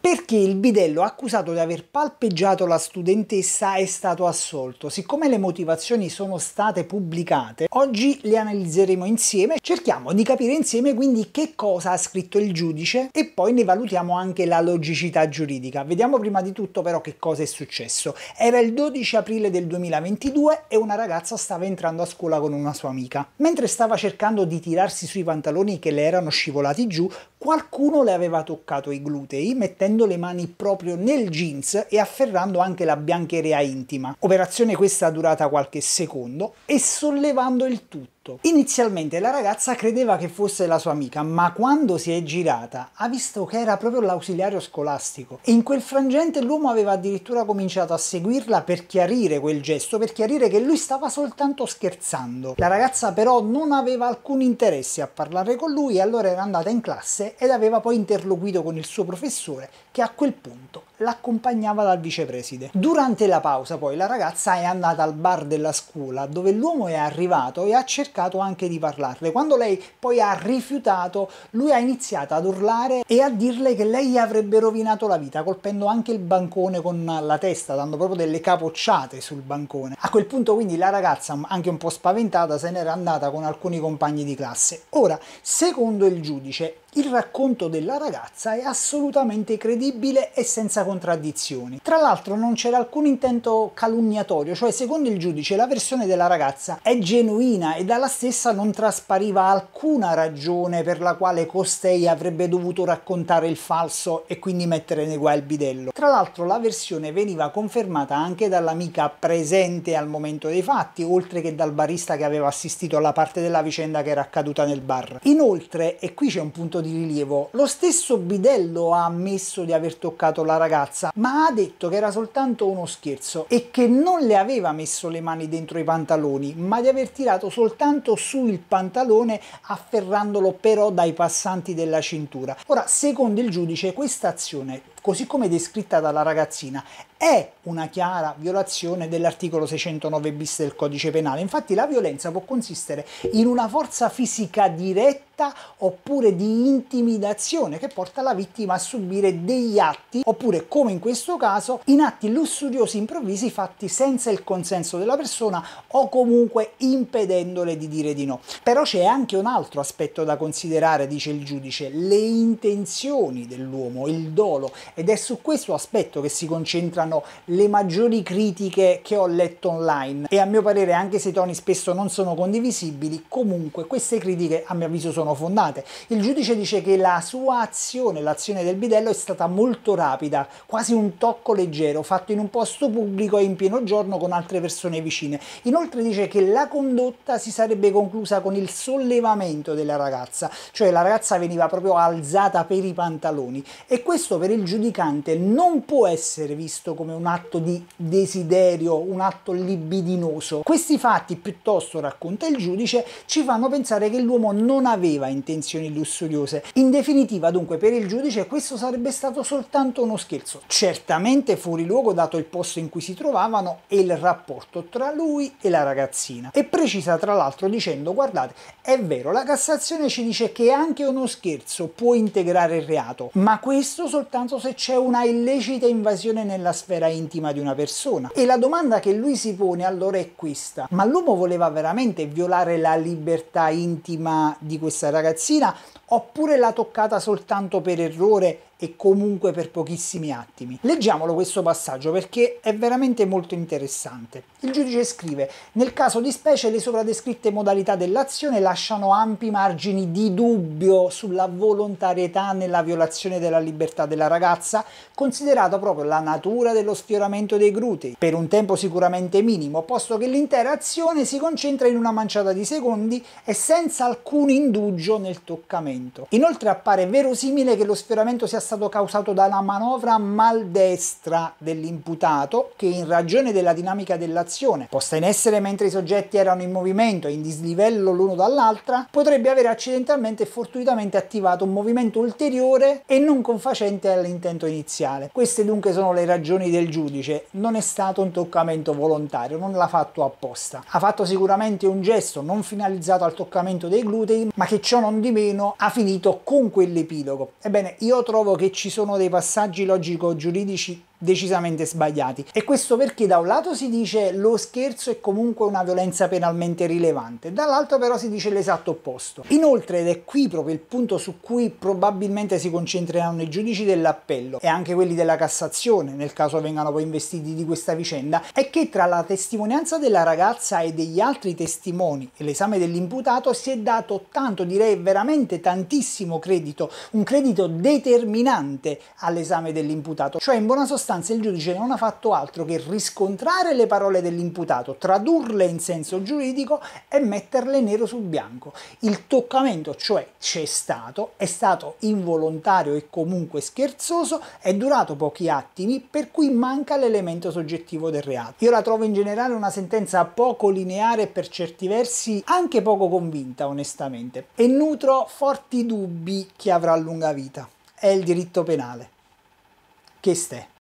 perché il bidello accusato di aver palpeggiato la studentessa è stato assolto. Siccome le motivazioni sono state pubblicate, oggi le analizzeremo insieme, cerchiamo di capire insieme quindi che cosa ha scritto il giudice e poi ne valutiamo anche la logicità giuridica. Vediamo prima di tutto però che cosa è successo. Era il 12 aprile del 2022 e una ragazza stava entrando a scuola con una sua amica. Mentre stava cercando di tirarsi sui pantaloni che le erano scivolati giù, qualcuno le aveva toccato i glutei mettendo mettendo le mani proprio nel jeans e afferrando anche la biancheria intima. Operazione questa durata qualche secondo e sollevando il tutto tutto. Inizialmente la ragazza credeva che fosse la sua amica, ma quando si è girata ha visto che era proprio l'ausiliario scolastico e in quel frangente l'uomo aveva addirittura cominciato a seguirla per chiarire quel gesto, per chiarire che lui stava soltanto scherzando. La ragazza però non aveva alcun interesse a parlare con lui e allora era andata in classe ed aveva poi interloquito con il suo professore che a quel punto l'accompagnava dal vicepreside. Durante la pausa poi la ragazza è andata al bar della scuola dove l'uomo è arrivato e ha cercato anche di parlarle. Quando lei poi ha rifiutato lui ha iniziato ad urlare e a dirle che lei avrebbe rovinato la vita colpendo anche il bancone con la testa dando proprio delle capocciate sul bancone. A quel punto quindi la ragazza anche un po' spaventata se n'era andata con alcuni compagni di classe. Ora secondo il giudice il racconto della ragazza è assolutamente credibile e senza contraddizioni. Tra l'altro non c'era alcun intento calunniatorio, cioè secondo il giudice la versione della ragazza è genuina e dalla stessa non traspariva alcuna ragione per la quale costei avrebbe dovuto raccontare il falso e quindi mettere nei guai il bidello. Tra l'altro la versione veniva confermata anche dall'amica presente al momento dei fatti, oltre che dal barista che aveva assistito alla parte della vicenda che era accaduta nel bar. Inoltre, e qui c'è un punto di rilievo, lo stesso bidello ha ammesso di aver toccato la ragazza ragazza, ma ha detto che era soltanto uno scherzo e che non le aveva messo le mani dentro i pantaloni, ma di aver tirato soltanto su il pantalone afferrandolo però dai passanti della cintura. Ora, secondo il giudice, questa azione così come descritta dalla ragazzina, è una chiara violazione dell'articolo 609 bis del codice penale. Infatti la violenza può consistere in una forza fisica diretta oppure di intimidazione che porta la vittima a subire degli atti oppure, come in questo caso, in atti lussuriosi improvvisi fatti senza il consenso della persona o comunque impedendole di dire di no. Però c'è anche un altro aspetto da considerare, dice il giudice, le intenzioni dell'uomo, il dolo ed è su questo aspetto che si concentrano le maggiori critiche che ho letto online e a mio parere anche se i toni spesso non sono condivisibili comunque queste critiche a mio avviso sono fondate. Il giudice dice che la sua azione, l'azione del bidello è stata molto rapida, quasi un tocco leggero fatto in un posto pubblico e in pieno giorno con altre persone vicine. Inoltre dice che la condotta si sarebbe conclusa con il sollevamento della ragazza, cioè la ragazza veniva proprio alzata per i pantaloni e questo per il giudice giudicante non può essere visto come un atto di desiderio, un atto libidinoso. Questi fatti, piuttosto, racconta il giudice, ci fanno pensare che l'uomo non aveva intenzioni lussuriose. In definitiva, dunque, per il giudice questo sarebbe stato soltanto uno scherzo. Certamente fuori luogo dato il posto in cui si trovavano e il rapporto tra lui e la ragazzina. E precisa tra l'altro dicendo, guardate, è vero, la Cassazione ci dice che anche uno scherzo può integrare il reato, ma questo soltanto se se c'è una illecita invasione nella sfera intima di una persona. E la domanda che lui si pone allora è questa, ma l'uomo voleva veramente violare la libertà intima di questa ragazzina oppure l'ha toccata soltanto per errore e comunque per pochissimi attimi. Leggiamolo questo passaggio perché è veramente molto interessante. Il giudice scrive, nel caso di specie le sovradescritte modalità dell'azione lasciano ampi margini di dubbio sulla volontarietà nella violazione della libertà della ragazza, considerata proprio la natura dello sfioramento dei grutei, per un tempo sicuramente minimo, posto che l'intera azione si concentra in una manciata di secondi e senza alcun indugio nel toccamento. Inoltre appare verosimile che lo sfioramento sia stato stato causato dalla manovra maldestra dell'imputato che in ragione della dinamica dell'azione posta in essere mentre i soggetti erano in movimento e in dislivello l'uno dall'altra potrebbe avere accidentalmente e fortuitamente attivato un movimento ulteriore e non confacente all'intento iniziale. Queste dunque sono le ragioni del giudice, non è stato un toccamento volontario, non l'ha fatto apposta. Ha fatto sicuramente un gesto non finalizzato al toccamento dei glutei, ma che ciò non di meno ha finito con quell'epilogo. Ebbene, io trovo che ci sono dei passaggi logico-giuridici decisamente sbagliati. E questo perché da un lato si dice lo scherzo è comunque una violenza penalmente rilevante, dall'altro però si dice l'esatto opposto. Inoltre, ed è qui proprio il punto su cui probabilmente si concentreranno i giudici dell'appello e anche quelli della Cassazione, nel caso vengano poi investiti di questa vicenda, è che tra la testimonianza della ragazza e degli altri testimoni e l'esame dell'imputato si è dato tanto, direi veramente tantissimo credito, un credito determinante all'esame dell'imputato, cioè in buona sostanza sostanza il giudice non ha fatto altro che riscontrare le parole dell'imputato, tradurle in senso giuridico e metterle nero su bianco. Il toccamento, cioè, c'è stato, è stato involontario e comunque scherzoso, è durato pochi attimi, per cui manca l'elemento soggettivo del reato. Io la trovo in generale una sentenza poco lineare e per certi versi anche poco convinta, onestamente, e nutro forti dubbi che avrà lunga vita. È il diritto penale. Che stè.